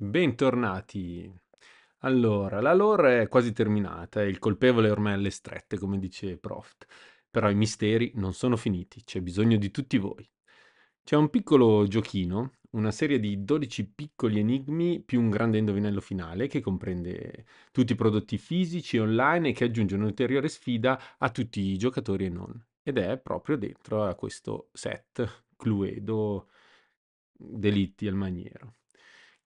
Bentornati. Allora, la lore è quasi terminata e il colpevole è ormai alle strette, come dice Proft. Però i misteri non sono finiti, c'è bisogno di tutti voi. C'è un piccolo giochino, una serie di 12 piccoli enigmi più un grande indovinello finale che comprende tutti i prodotti fisici e online e che aggiunge un'ulteriore sfida a tutti i giocatori e non. Ed è proprio dentro a questo set Cluedo Delitti al Maniero.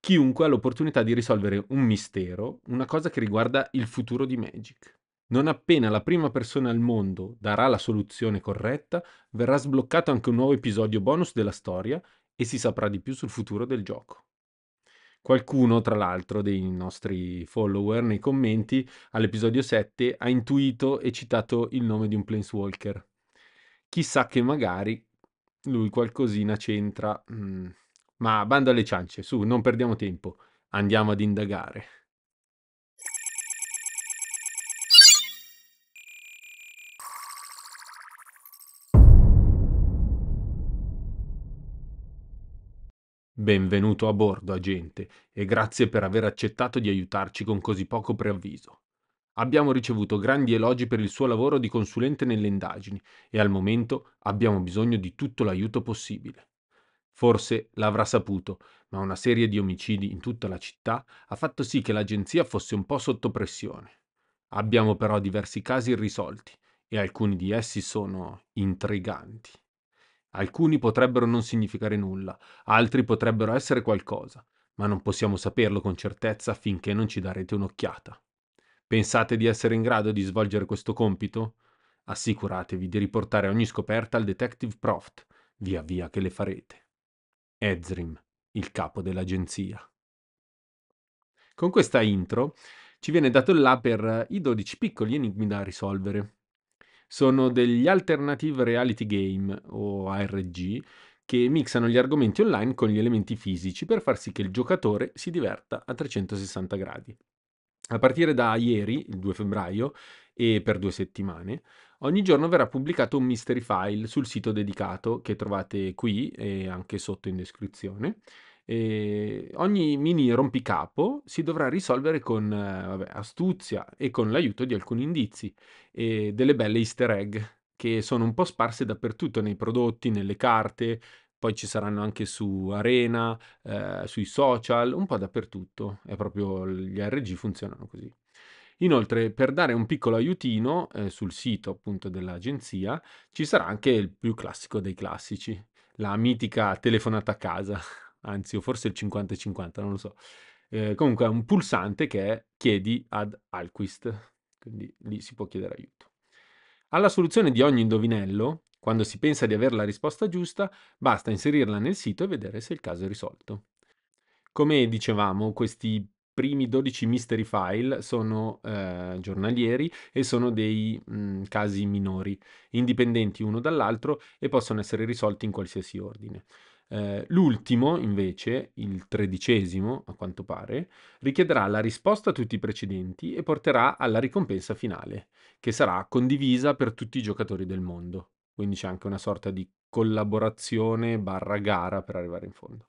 Chiunque ha l'opportunità di risolvere un mistero, una cosa che riguarda il futuro di Magic. Non appena la prima persona al mondo darà la soluzione corretta, verrà sbloccato anche un nuovo episodio bonus della storia e si saprà di più sul futuro del gioco. Qualcuno, tra l'altro, dei nostri follower nei commenti all'episodio 7 ha intuito e citato il nome di un Planeswalker. Chissà che magari lui qualcosina c'entra. Mm ma bando alle ciance, su, non perdiamo tempo. Andiamo ad indagare. Benvenuto a bordo, agente, e grazie per aver accettato di aiutarci con così poco preavviso. Abbiamo ricevuto grandi elogi per il suo lavoro di consulente nelle indagini e al momento abbiamo bisogno di tutto l'aiuto possibile. Forse l'avrà saputo, ma una serie di omicidi in tutta la città ha fatto sì che l'agenzia fosse un po' sotto pressione. Abbiamo però diversi casi irrisolti e alcuni di essi sono intriganti. Alcuni potrebbero non significare nulla, altri potrebbero essere qualcosa, ma non possiamo saperlo con certezza finché non ci darete un'occhiata. Pensate di essere in grado di svolgere questo compito? Assicuratevi di riportare ogni scoperta al Detective Proft, via via che le farete. Ezrim, il capo dell'agenzia. Con questa intro ci viene dato il là per eh, i 12 piccoli enigmi da risolvere. Sono degli alternative reality game o ARG che mixano gli argomenti online con gli elementi fisici per far sì che il giocatore si diverta a 360 gradi. A partire da ieri, il 2 febbraio, e per due settimane, Ogni giorno verrà pubblicato un mystery file sul sito dedicato che trovate qui e anche sotto in descrizione. E ogni mini rompicapo si dovrà risolvere con eh, vabbè, astuzia e con l'aiuto di alcuni indizi e delle belle easter egg che sono un po' sparse dappertutto nei prodotti, nelle carte, poi ci saranno anche su Arena, eh, sui social, un po' dappertutto. È proprio gli RG funzionano così. Inoltre, per dare un piccolo aiutino eh, sul sito appunto dell'agenzia, ci sarà anche il più classico dei classici, la mitica telefonata a casa, anzi, o forse il 50-50, non lo so. Eh, comunque, è un pulsante che è chiedi ad Alquist, quindi lì si può chiedere aiuto. Alla soluzione di ogni indovinello, quando si pensa di avere la risposta giusta, basta inserirla nel sito e vedere se il caso è risolto. Come dicevamo, questi primi 12 mystery file sono eh, giornalieri e sono dei mh, mm, casi minori, indipendenti uno dall'altro e possono essere risolti in qualsiasi ordine. Eh, l'ultimo, invece, il tredicesimo, a quanto pare, richiederà la risposta a tutti i precedenti e porterà alla ricompensa finale, che sarà condivisa per tutti i giocatori del mondo. Quindi c'è anche una sorta di collaborazione barra gara per arrivare in fondo.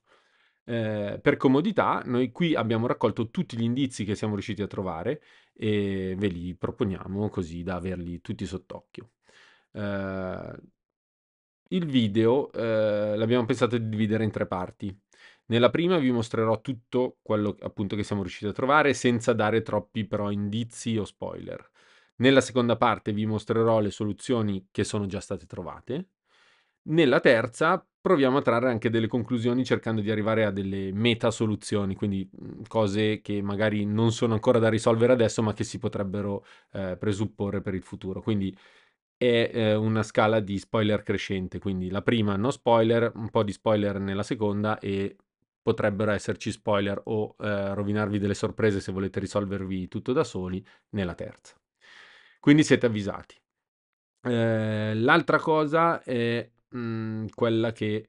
Eh, per comodità, noi qui abbiamo raccolto tutti gli indizi che siamo riusciti a trovare e ve li proponiamo così da averli tutti sott'occhio. Eh, il video eh, l'abbiamo pensato di dividere in tre parti. Nella prima vi mostrerò tutto quello appunto che siamo riusciti a trovare senza dare troppi però indizi o spoiler. Nella seconda parte vi mostrerò le soluzioni che sono già state trovate. Nella terza proviamo a trarre anche delle conclusioni cercando di arrivare a delle meta soluzioni, quindi cose che magari non sono ancora da risolvere adesso, ma che si potrebbero eh, presupporre per il futuro. Quindi è eh, una scala di spoiler crescente, quindi la prima no spoiler, un po' di spoiler nella seconda e potrebbero esserci spoiler o eh, rovinarvi delle sorprese se volete risolvervi tutto da soli nella terza. Quindi siete avvisati. Eh, l'altra cosa è mh, mhmm, quella che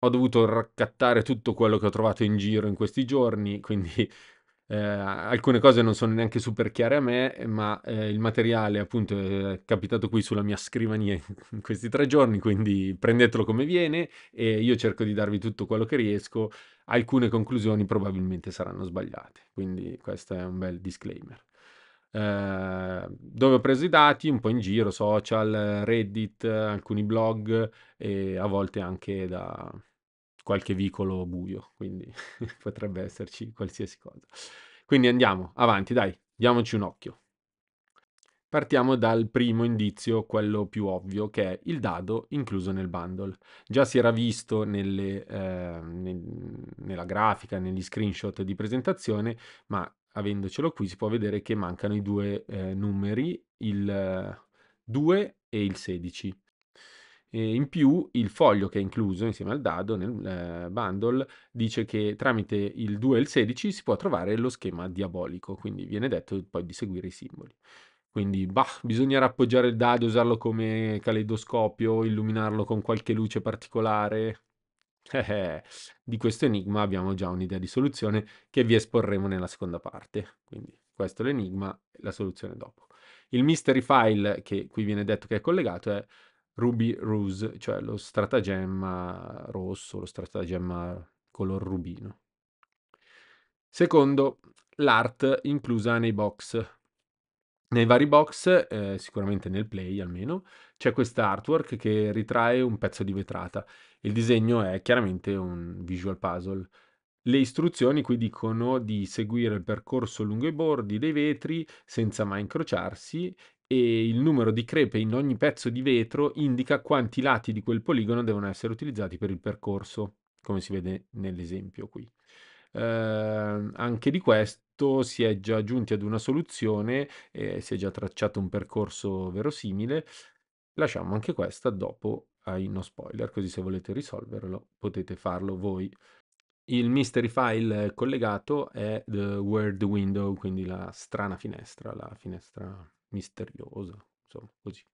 ho dovuto raccattare tutto quello che ho trovato in giro in questi giorni, quindi eh, alcune cose non sono neanche super chiare a me, eh, ma eh, il materiale appunto è capitato qui sulla mia scrivania in questi tre giorni, quindi prendetelo come viene e io cerco di darvi tutto quello che riesco. Alcune conclusioni probabilmente saranno sbagliate, quindi questo è un bel disclaimer. Ehm, dove ho preso i dati un po' in giro, social, Reddit, alcuni blog e a volte anche da qualche vicolo buio, quindi potrebbe esserci qualsiasi cosa. Quindi andiamo avanti, dai, diamoci un occhio. Partiamo dal primo indizio, quello più ovvio, che è il dado incluso nel bundle. Già si era visto nelle, eh, nel, nella grafica, negli screenshot di presentazione, ma avendocelo qui, si può vedere che mancano i due eh, numeri, il 2 eh, e il 16. E in più il foglio che è incluso insieme al dado nel eh, bundle dice che tramite il 2 e il 16 si può trovare lo schema diabolico, quindi viene detto poi di seguire i simboli. Quindi bah, bisognerà appoggiare il dado, usarlo come caleidoscopio, illuminarlo con qualche luce particolare, eh, di questo enigma abbiamo già un'idea di soluzione che vi esporremo nella seconda parte. Quindi questo è l'enigma, la soluzione dopo. Il mystery file, che qui viene detto che è collegato, è Ruby Rose, cioè lo stratagemma rosso, lo stratagemma color rubino. Secondo, l'art inclusa nei box. Nei vari box, ehm, sicuramente nel Play almeno, c'è questa artwork che ritrae un pezzo di vetrata. Il disegno è chiaramente un visual puzzle. Le istruzioni qui dicono di seguire il percorso lungo i bordi dei vetri senza mai incrociarsi e il numero di crepe in ogni pezzo di vetro indica quanti lati di quel poligono devono essere utilizzati per il percorso, come si vede nell'esempio qui. Ehm, anche di questo tutto si è già giunti ad una soluzione, e eh, si è già tracciato un percorso verosimile. Lasciamo anche questa dopo ai no spoiler, così se volete risolverlo potete farlo voi. Il mystery file collegato è The Word Window, quindi la strana finestra, la finestra misteriosa, insomma, così.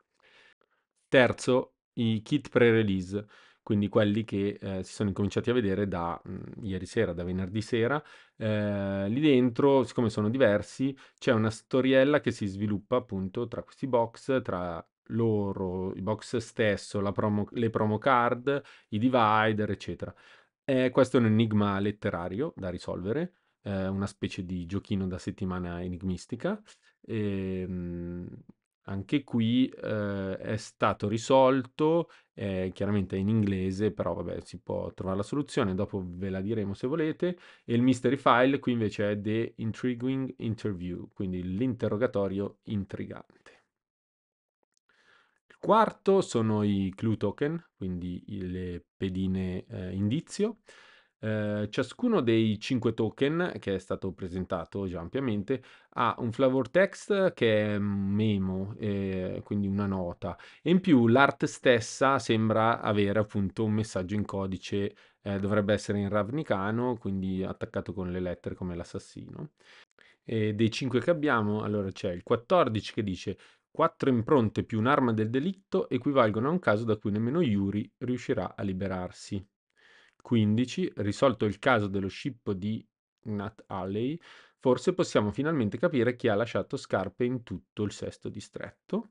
Terzo, i kit pre-release quindi quelli che eh, si sono incominciati a vedere da mh, mm, ieri sera, da venerdì sera. Eh, lì dentro, siccome sono diversi, c'è una storiella che si sviluppa appunto tra questi box, tra loro, i box stesso, promo, le promo card, i divider, eccetera. Eh, questo è un enigma letterario da risolvere, eh, una specie di giochino da settimana enigmistica. E, ehm, mh, anche qui, ehm, è stato risolto, ehm, chiaramente è in inglese, però vabbè si può trovare la soluzione, dopo ve la diremo se volete, e il mystery file qui invece è The Intriguing Interview, quindi l'interrogatorio intrigante. Il quarto sono i clue token, quindi le pedine, ehm, indizio. Eh, ciascuno dei 5 token che è stato presentato già ampiamente ha un flavor text che è un memo, eh, quindi una nota, e in più l'art stessa sembra avere appunto un messaggio in codice, eh, dovrebbe essere in ravnicano, quindi attaccato con le lettere come l'assassino. E dei 5 che abbiamo, allora c'è il 14 che dice Quattro impronte più un'arma del delitto equivalgono a un caso da cui nemmeno Yuri riuscirà a liberarsi. 15, risolto il caso dello scippo di Nat Alley, forse possiamo finalmente capire chi ha lasciato scarpe in tutto il sesto distretto.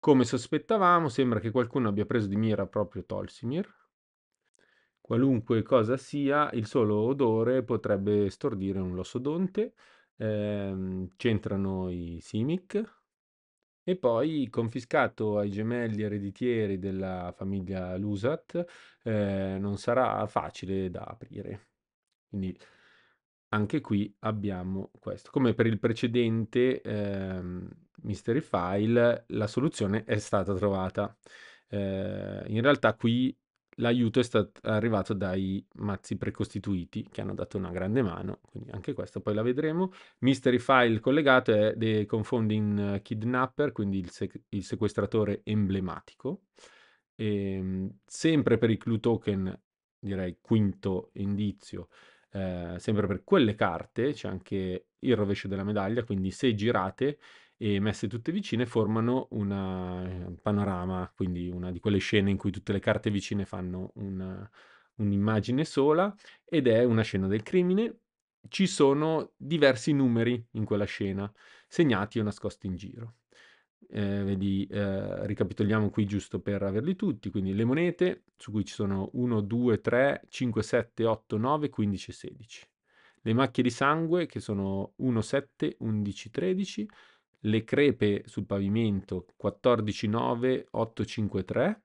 Come sospettavamo, sembra che qualcuno abbia preso di mira proprio Tolsimir. Qualunque cosa sia, il solo odore potrebbe stordire un lossodonte. Ehm, c'entrano i Simic, e poi confiscato ai gemelli ereditieri della famiglia Lusat, eh, non sarà facile da aprire. Quindi anche qui abbiamo questo. Come per il precedente eh, mystery file, la soluzione è stata trovata. Eh, in realtà qui l'aiuto è stato arrivato dai mazzi precostituiti che hanno dato una grande mano, quindi anche questo poi la vedremo. Mystery File collegato è The Confounding Kidnapper, quindi il, sec- il sequestratore emblematico. E, ehm, sempre per i clue token, direi quinto indizio, eh, sempre per quelle carte c'è anche il rovescio della medaglia, quindi se girate e messe tutte vicine formano un panorama, quindi una di quelle scene in cui tutte le carte vicine fanno una- un'immagine sola ed è una scena del crimine. Ci sono diversi numeri in quella scena, segnati o nascosti in giro. Eh, vedi, eh, ricapitoliamo qui giusto per averli tutti, quindi le monete su cui ci sono 1, 2, 3, 5, 7, 8, 9, 15 e 16. Le macchie di sangue che sono 1, 7, 11, 13 le crepe sul pavimento 149853,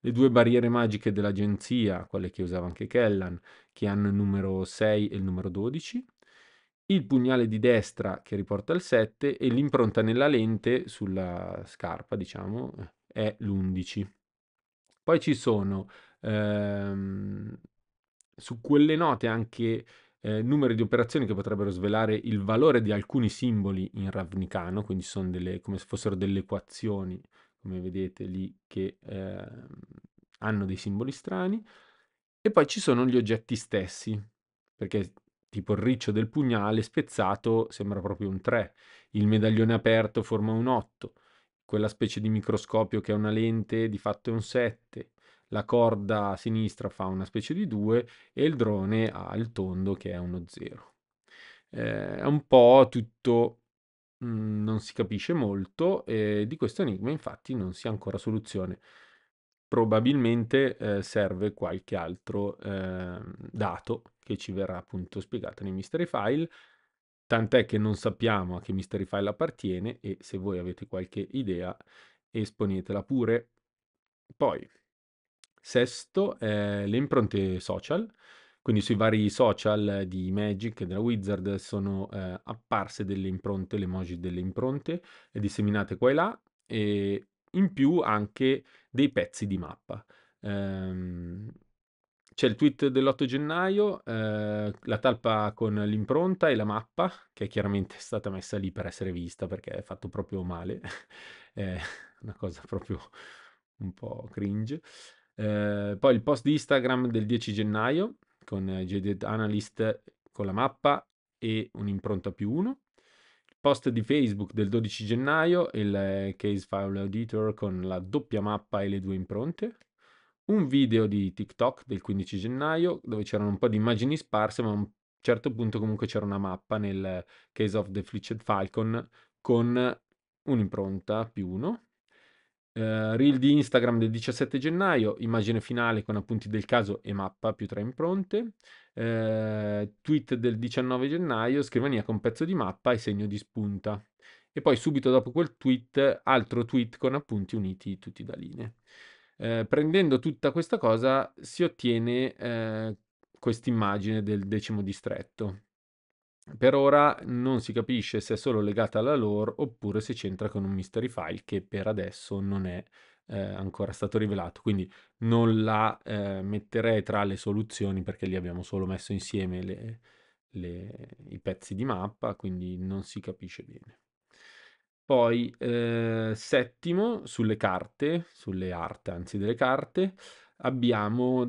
le due barriere magiche dell'agenzia, quelle che usava anche Kellan, che hanno il numero 6 e il numero 12, il pugnale di destra che riporta il 7 e l'impronta nella lente sulla scarpa, diciamo, è l'11. Poi ci sono ehm, su quelle note anche eh, numeri di operazioni che potrebbero svelare il valore di alcuni simboli in ravnicano, quindi sono delle, come se fossero delle equazioni, come vedete lì, che eh, hanno dei simboli strani. E poi ci sono gli oggetti stessi, perché tipo il riccio del pugnale spezzato sembra proprio un 3, il medaglione aperto forma un 8, quella specie di microscopio che è una lente di fatto è un 7, la corda sinistra fa una specie di 2 e il drone ha il tondo che è uno 0. Eh, è un po' tutto mh, mm, non si capisce molto e di questo enigma infatti non si ha ancora soluzione. Probabilmente eh, serve qualche altro eh, dato che ci verrà appunto spiegato nei mystery file, tant'è che non sappiamo a che mystery file appartiene e se voi avete qualche idea esponetela pure. Poi Sesto, eh, le impronte social, quindi sui vari social di Magic e della Wizard sono eh, apparse delle impronte, le emoji delle impronte, disseminate qua e là, e in più anche dei pezzi di mappa. Ehm, c'è il tweet dell'8 gennaio, eh, la talpa con l'impronta e la mappa, che è chiaramente è stata messa lì per essere vista perché è fatto proprio male, è eh, una cosa proprio un po' cringe. Eh, poi il post di Instagram del 10 gennaio con JDET Analyst con la mappa e un'impronta più uno. Il post di Facebook del 12 gennaio, il eh, case file auditor con la doppia mappa e le due impronte. Un video di TikTok del 15 gennaio dove c'erano un po' di immagini sparse ma a un certo punto comunque c'era una mappa nel case of the Flicked Falcon con un'impronta più uno Uh, reel di Instagram del 17 gennaio, immagine finale con appunti del caso e mappa più tre impronte, uh, tweet del 19 gennaio, scrivania con pezzo di mappa e segno di spunta. E poi subito dopo quel tweet, altro tweet con appunti uniti tutti da linee. Uh, prendendo tutta questa cosa si ottiene questa immagine del decimo distretto, per ora non si capisce se è solo legata alla lore oppure se c'entra con un mystery file che per adesso non è eh, ancora stato rivelato, quindi non la eh, metterei tra le soluzioni perché lì abbiamo solo messo insieme le, le, i pezzi di mappa, quindi non si capisce bene. Poi eh, settimo, sulle carte, sulle arte anzi delle carte, abbiamo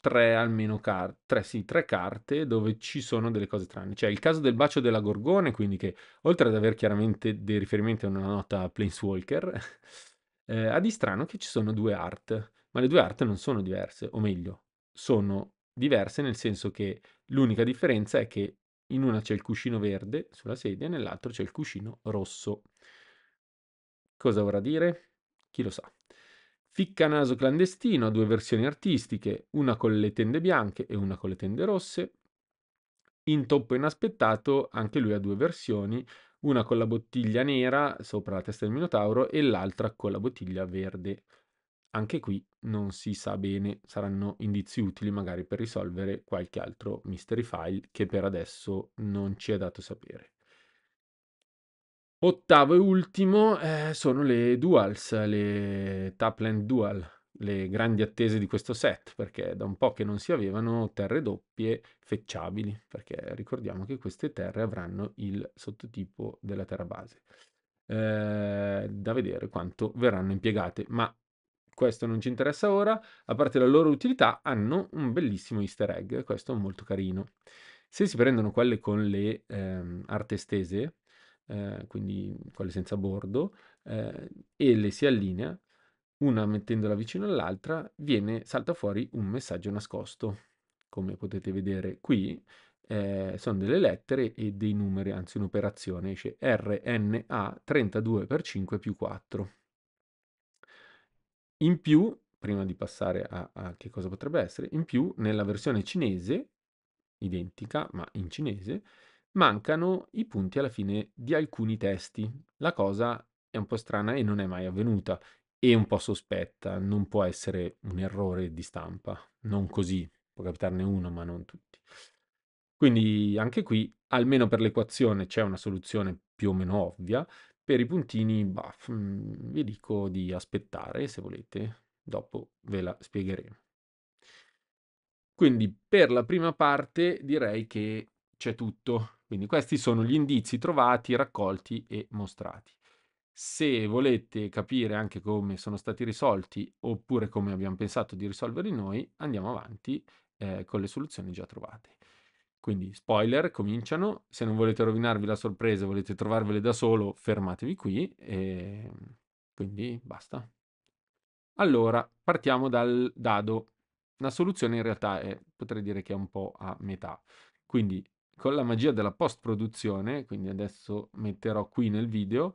tre almeno carte, tre, sì, tre carte dove ci sono delle cose strane. C'è cioè, il caso del bacio della Gorgone, quindi che oltre ad aver chiaramente dei riferimenti a una nota Planeswalker, eh, ha di strano che ci sono due art, ma le due art non sono diverse, o meglio, sono diverse nel senso che l'unica differenza è che in una c'è il cuscino verde sulla sedia e nell'altro c'è il cuscino rosso. Cosa vorrà dire? Chi lo sa. Ficcanaso clandestino ha due versioni artistiche, una con le tende bianche e una con le tende rosse. Intoppo inaspettato, anche lui ha due versioni, una con la bottiglia nera sopra la testa del Minotauro e l'altra con la bottiglia verde. Anche qui non si sa bene, saranno indizi utili magari per risolvere qualche altro mystery file che per adesso non ci è dato sapere. Ottavo e ultimo eh, sono le duals, le Tapland Dual, le grandi attese di questo set, perché da un po' che non si avevano terre doppie fecciabili, perché ricordiamo che queste terre avranno il sottotipo della terra base. Eh, da vedere quanto verranno impiegate, ma questo non ci interessa ora, a parte la loro utilità hanno un bellissimo easter egg, questo è molto carino. Se si prendono quelle con le ehm, artestese, eh, quindi quelle senza bordo, eh, e le si allinea, una mettendola vicino all'altra, viene, salta fuori un messaggio nascosto. Come potete vedere qui, eh, sono delle lettere e dei numeri, anzi un'operazione, esce RNA 32 per 5 più 4. In più, prima di passare a, a che cosa potrebbe essere, in più nella versione cinese, identica ma in cinese, mancano i punti alla fine di alcuni testi. La cosa è un po' strana e non è mai avvenuta e un po' sospetta, non può essere un errore di stampa, non così, può capitarne uno ma non tutti. Quindi anche qui, almeno per l'equazione, c'è una soluzione più o meno ovvia, per i puntini, bah, mm, vi dico di aspettare se volete, dopo ve la spiegheremo. Quindi per la prima parte direi che c'è tutto. Quindi questi sono gli indizi trovati, raccolti e mostrati. Se volete capire anche come sono stati risolti oppure come abbiamo pensato di risolverli noi, andiamo avanti eh, con le soluzioni già trovate. Quindi spoiler, cominciano. Se non volete rovinarvi la sorpresa, volete trovarvele da solo, fermatevi qui e quindi basta. Allora, partiamo dal dado. La soluzione in realtà è, potrei dire che è un po' a metà. Quindi con la magia della post produzione, quindi adesso metterò qui nel video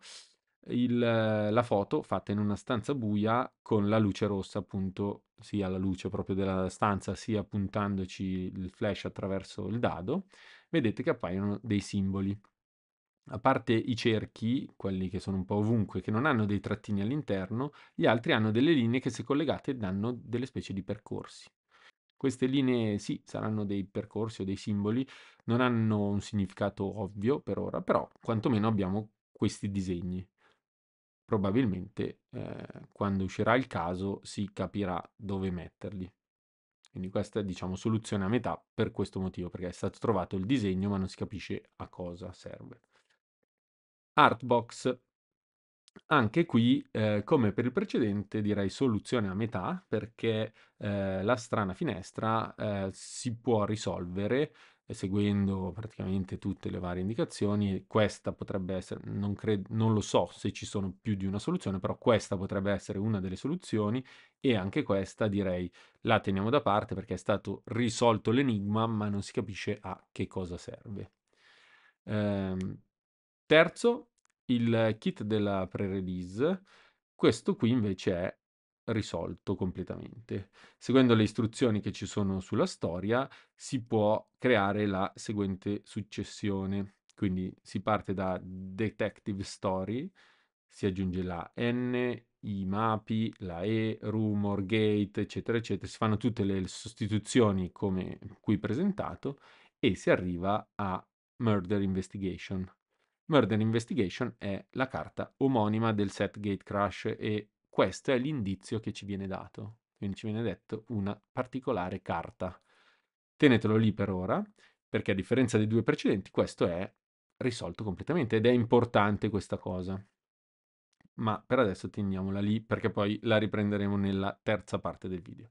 il, la foto fatta in una stanza buia con la luce rossa, appunto, sia la luce proprio della stanza, sia puntandoci il flash attraverso il dado, vedete che appaiono dei simboli. A parte i cerchi, quelli che sono un po' ovunque, che non hanno dei trattini all'interno, gli altri hanno delle linee che se collegate danno delle specie di percorsi. Queste linee sì, saranno dei percorsi o dei simboli, non hanno un significato ovvio per ora, però quantomeno abbiamo questi disegni. Probabilmente eh, quando uscirà il caso si capirà dove metterli. Quindi questa è diciamo soluzione a metà per questo motivo, perché è stato trovato il disegno ma non si capisce a cosa serve. Artbox anche qui, ehm, come per il precedente, direi soluzione a metà perché, ehm, la strana finestra, ehm, si può risolvere eh, seguendo praticamente tutte le varie indicazioni. Questa potrebbe essere non cred non lo so se ci sono più di una soluzione, però questa potrebbe essere una delle soluzioni e anche questa direi la teniamo da parte perché è stato risolto l'enigma, ma non si capisce a che cosa serve. Ehm, terzo il kit della pre-release, questo qui invece è risolto completamente. Seguendo le istruzioni che ci sono sulla storia, si può creare la seguente successione. Quindi si parte da Detective Story, si aggiunge la N, i mapi, la E, rumor, gate, eccetera, eccetera. Si fanno tutte le sostituzioni come qui presentato e si arriva a Murder Investigation. Murder Investigation è la carta omonima del set Gate Crash e questo è l'indizio che ci viene dato. Quindi ci viene detto una particolare carta. Tenetelo lì per ora, perché a differenza dei due precedenti, questo è risolto completamente ed è importante questa cosa. Ma per adesso teniamola lì perché poi la riprenderemo nella terza parte del video.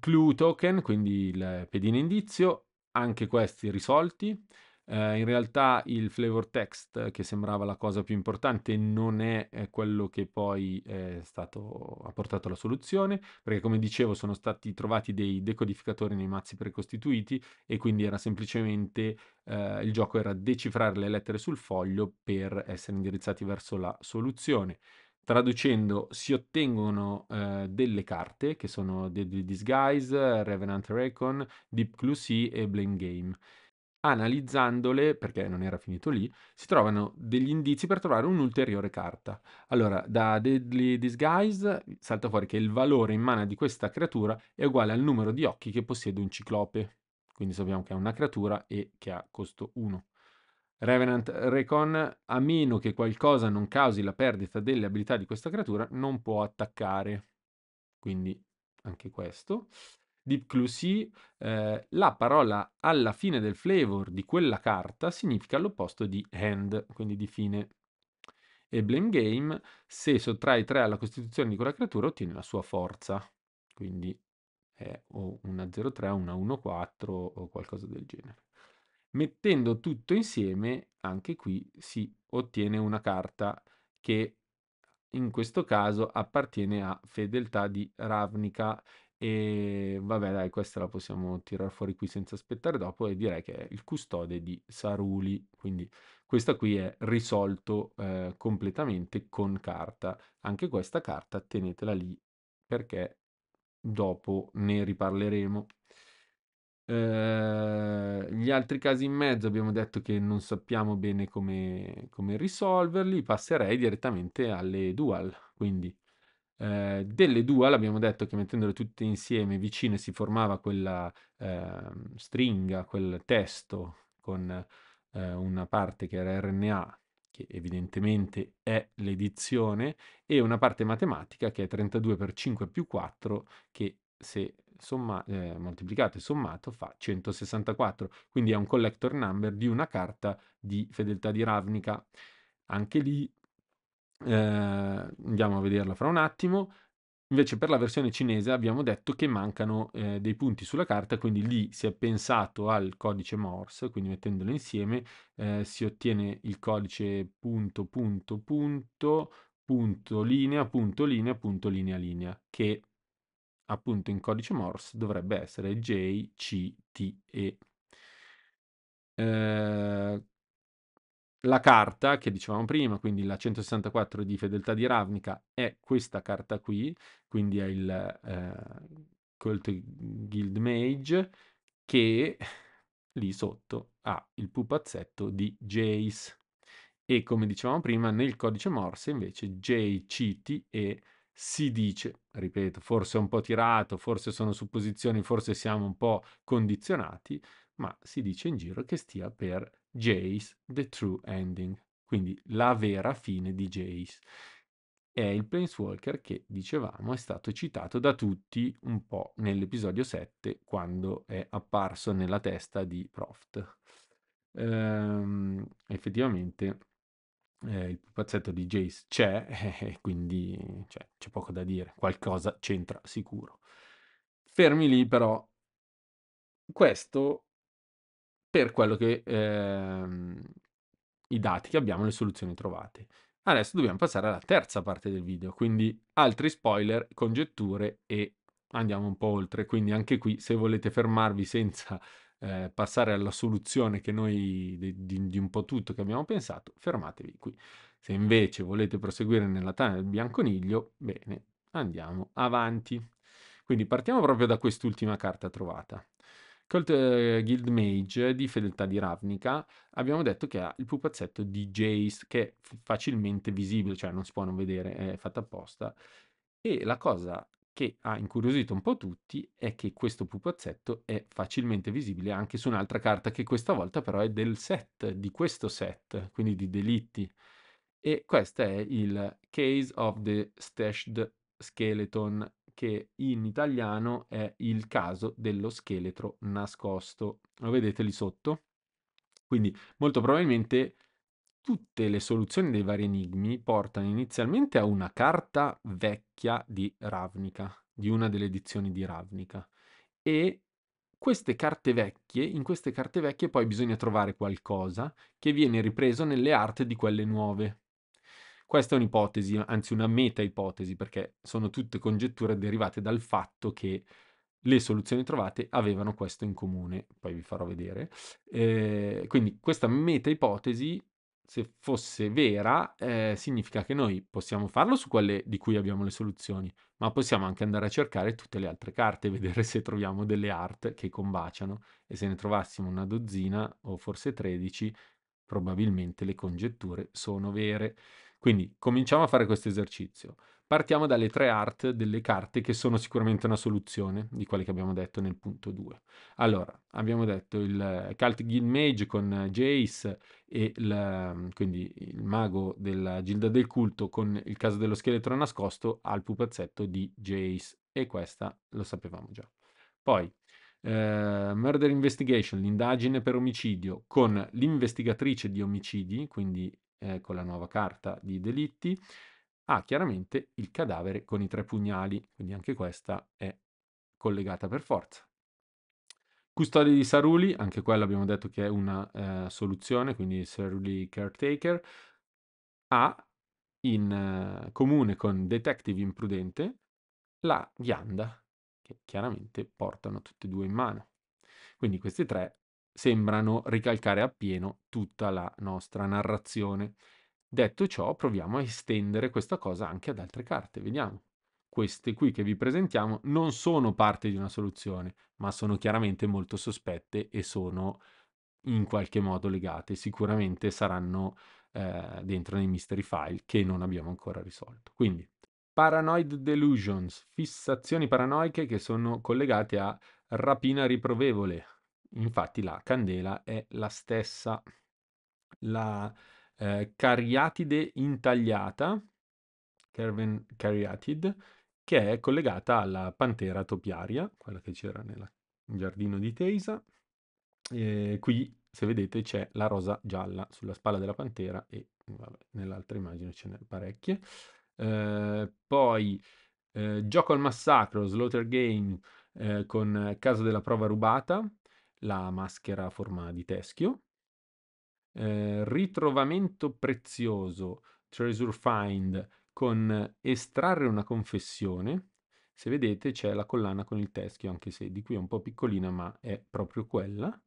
Clue token, quindi il pedine indizio, anche questi risolti. Eh, in realtà il flavor text, eh, che sembrava la cosa più importante, non è, eh, quello che poi eh, stato, ha portato alla soluzione, perché come dicevo sono stati trovati dei decodificatori nei mazzi precostituiti e quindi era semplicemente eh, il gioco era decifrare le lettere sul foglio per essere indirizzati verso la soluzione. Traducendo si ottengono eh, delle carte che sono Deadly Disguise, Revenant Recon, Deep Clue Sea e Blame Game analizzandole, perché non era finito lì, si trovano degli indizi per trovare un'ulteriore carta. Allora, da Deadly Disguise salta fuori che il valore in mana di questa creatura è uguale al numero di occhi che possiede un ciclope. Quindi sappiamo che è una creatura e che ha costo 1. Revenant Recon, a meno che qualcosa non causi la perdita delle abilità di questa creatura, non può attaccare. Quindi anche questo. Deep Clue C, eh, la parola alla fine del flavor di quella carta significa l'opposto di hand, quindi di fine. E Blame Game, se sottrai 3 alla costituzione di quella creatura, ottiene la sua forza. Quindi è o una 0-3, una 1-4 o qualcosa del genere. Mettendo tutto insieme, anche qui si ottiene una carta che in questo caso appartiene a Fedeltà di Ravnica e vabbè, dai, questa la possiamo tirare fuori qui senza aspettare dopo e direi che è il custode di Saruli. Quindi questa qui è risolto eh, completamente con carta. Anche questa carta tenetela lì perché dopo ne riparleremo. Eh, gli altri casi in mezzo abbiamo detto che non sappiamo bene come, come risolverli, passerei direttamente alle dual, quindi eh, delle dual abbiamo detto che mettendole tutte insieme vicine si formava quella eh, stringa, quel testo con eh, una parte che era RNA, che evidentemente è l'edizione, e una parte matematica che è 32 per 5 più 4, che se somma- eh, moltiplicato e sommato fa 164, quindi è un collector number di una carta di fedeltà di Ravnica. Anche lì eh, andiamo a vederla fra un attimo. Invece per la versione cinese abbiamo detto che mancano eh, dei punti sulla carta, quindi lì si è pensato al codice Morse, quindi mettendolo insieme eh, si ottiene il codice punto punto punto punto linea punto linea punto linea linea, che appunto in codice Morse dovrebbe essere JCTE. Eh, la carta che dicevamo prima, quindi la 164 di fedeltà di Ravnica, è questa carta qui, quindi è il eh, Cult Guild Mage, che lì sotto ha il pupazzetto di Jace. E come dicevamo prima, nel codice Morse invece e si dice, ripeto, forse è un po' tirato, forse sono supposizioni, forse siamo un po' condizionati, ma si dice in giro che stia per Jace, The True Ending, quindi la vera fine di Jace. È il Planeswalker che, dicevamo, è stato citato da tutti un po' nell'episodio 7 quando è apparso nella testa di Proft. Ehm, effettivamente eh, il pupazzetto di Jace c'è, e quindi cioè, c'è poco da dire, qualcosa c'entra sicuro. Fermi lì però, questo per quello che ehm, i dati che abbiamo, le soluzioni trovate. Adesso dobbiamo passare alla terza parte del video, quindi altri spoiler, congetture e andiamo un po' oltre. Quindi anche qui, se volete fermarvi senza eh, passare alla soluzione che noi di, di, un po' tutto che abbiamo pensato, fermatevi qui. Se invece volete proseguire nella tana del bianconiglio, bene, andiamo avanti. Quindi partiamo proprio da quest'ultima carta trovata. Cult eh, Guild Mage di Fedeltà di Ravnica abbiamo detto che ha il pupazzetto di Jace che è facilmente visibile, cioè non si può non vedere, è fatta apposta. E la cosa che ha incuriosito un po' tutti è che questo pupazzetto è facilmente visibile anche su un'altra carta che questa volta però è del set, di questo set, quindi di delitti. E questo è il Case of the Stashed Skeleton che in italiano è Il caso dello scheletro nascosto. Lo vedete lì sotto? Quindi molto probabilmente tutte le soluzioni dei vari enigmi portano inizialmente a una carta vecchia di Ravnica, di una delle edizioni di Ravnica. E queste carte vecchie, in queste carte vecchie poi bisogna trovare qualcosa che viene ripreso nelle arti di quelle nuove. Questa è un'ipotesi, anzi una meta-ipotesi, perché sono tutte congetture derivate dal fatto che le soluzioni trovate avevano questo in comune, poi vi farò vedere. Eh, quindi questa meta-ipotesi, se fosse vera, eh, significa che noi possiamo farlo su quelle di cui abbiamo le soluzioni, ma possiamo anche andare a cercare tutte le altre carte e vedere se troviamo delle art che combaciano e se ne trovassimo una dozzina o forse 13, probabilmente le congetture sono vere. Quindi cominciamo a fare questo esercizio. Partiamo dalle tre art delle carte che sono sicuramente una soluzione di quelle che abbiamo detto nel punto 2. Allora, abbiamo detto il Cult Guild Mage con Jace e il, quindi il mago della Gilda del Culto con il caso dello scheletro nascosto al pupazzetto di Jace e questa lo sapevamo già. Poi Uh, murder Investigation, l'indagine per omicidio, con l'investigatrice di omicidi, quindi eh, con la nuova carta di delitti, ha chiaramente il cadavere con i tre pugnali, quindi anche questa è collegata per forza. Custode di Saruli, anche quella abbiamo detto che è una eh, soluzione, quindi Saruli Caretaker, ha in eh, comune con Detective Imprudente la ghianda, che chiaramente portano tutte e due in mano. Quindi questi tre sembrano ricalcare appieno tutta la nostra narrazione. Detto ciò, proviamo a estendere questa cosa anche ad altre carte, vediamo. Queste qui che vi presentiamo non sono parte di una soluzione, ma sono chiaramente molto sospette e sono in qualche modo legate. Sicuramente saranno eh, dentro nei mystery file che non abbiamo ancora risolto. Quindi, paranoid delusions, fissazioni paranoiche che sono collegate a rapina riprovevole, Infatti la candela è la stessa, la eh, cariatide intagliata, Kerven cariatid, che è collegata alla pantera topiaria, quella che c'era nel giardino di Teisa. E qui, se vedete, c'è la rosa gialla sulla spalla della pantera e nell'altra immagine ce n'è parecchie. Eh, poi eh, Gioco al massacro, Slaughter Game, eh, con Caso della prova rubata, la maschera a forma di teschio. Eh, ritrovamento prezioso, treasure find, con estrarre una confessione. Se vedete c'è la collana con il teschio, anche se di qui è un po' piccolina, ma è proprio quella.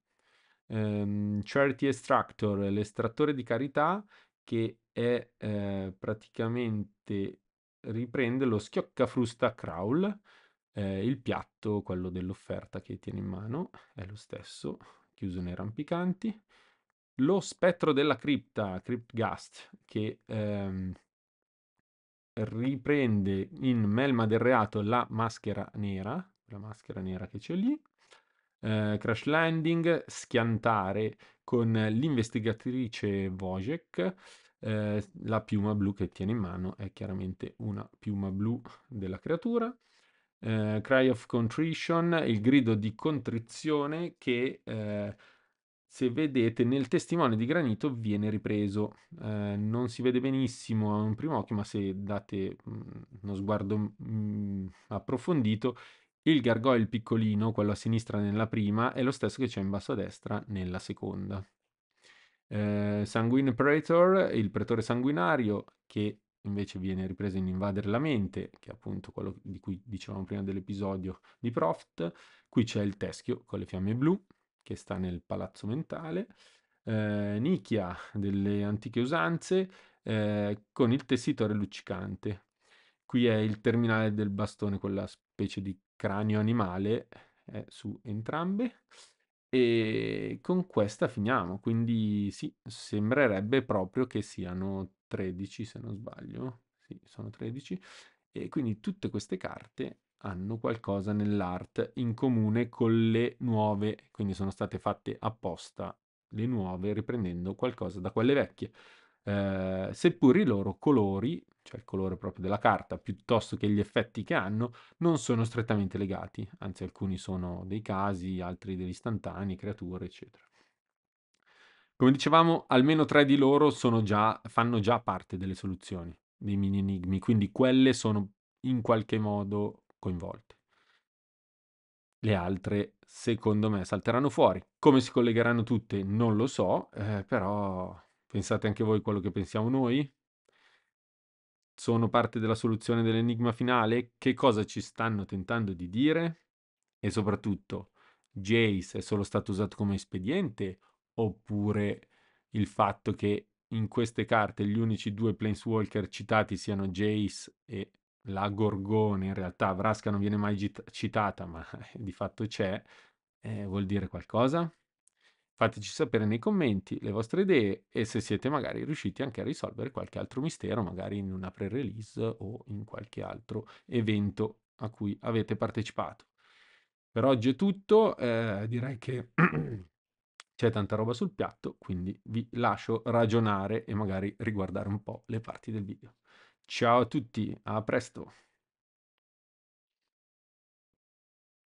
Um, Charity Extractor, l'estrattore di carità che è eh, praticamente riprende lo schiocca frusta crawl eh, il piatto, quello dell'offerta che tiene in mano, è lo stesso, chiuso nei rampicanti. Lo spettro della cripta, Crypt Ghast, che ehm, riprende in Melma del Reato la maschera nera, la maschera nera che c'è lì. Eh, crash Landing, schiantare con l'investigatrice Wojek. Eh, la piuma blu che tiene in mano è chiaramente una piuma blu della creatura eh, Cry of Contrition, il grido di contrizione che eh, se vedete nel testimone di granito viene ripreso. Eh, non si vede benissimo a un primo occhio, ma se date mh, mm, uno sguardo mh, mm, approfondito, il gargoyle piccolino, quello a sinistra nella prima, è lo stesso che c'è in basso a destra nella seconda. Eh, Sanguine Praetor, il pretore sanguinario, che invece viene ripreso in Invadere la mente, che è appunto quello di cui dicevamo prima dell'episodio di Proft. Qui c'è il teschio con le fiamme blu, che sta nel palazzo mentale. Eh, nicchia delle antiche usanze eh, con il tessitore luccicante. Qui è il terminale del bastone, quella specie di cranio animale eh, su entrambe. E con questa finiamo, quindi sì, sembrerebbe proprio che siano 13 se non sbaglio, sì, sono 13, e quindi tutte queste carte hanno qualcosa nell'art in comune con le nuove, quindi sono state fatte apposta le nuove riprendendo qualcosa da quelle vecchie. Eh, seppur i loro colori, cioè il colore proprio della carta, piuttosto che gli effetti che hanno, non sono strettamente legati, anzi alcuni sono dei casi, altri degli istantanei, creature, eccetera. Come dicevamo, almeno tre di loro già, fanno già parte delle soluzioni dei mini enigmi, quindi quelle sono in qualche modo coinvolte. Le altre, secondo me, salteranno fuori. Come si collegheranno tutte non lo so, eh, però pensate anche voi quello che pensiamo noi. Sono parte della soluzione dell'enigma finale? Che cosa ci stanno tentando di dire? E soprattutto, Jace è solo stato usato come espediente oppure il fatto che in queste carte gli unici due Planeswalker citati siano Jace e la Gorgone, in realtà Vraska non viene mai citata, ma di fatto c'è, eh, vuol dire qualcosa? Fateci sapere nei commenti le vostre idee e se siete magari riusciti anche a risolvere qualche altro mistero, magari in una pre-release o in qualche altro evento a cui avete partecipato. Per oggi è tutto, eh, direi che c'è tanta roba sul piatto, quindi vi lascio ragionare e magari riguardare un po' le parti del video. Ciao a tutti, a presto!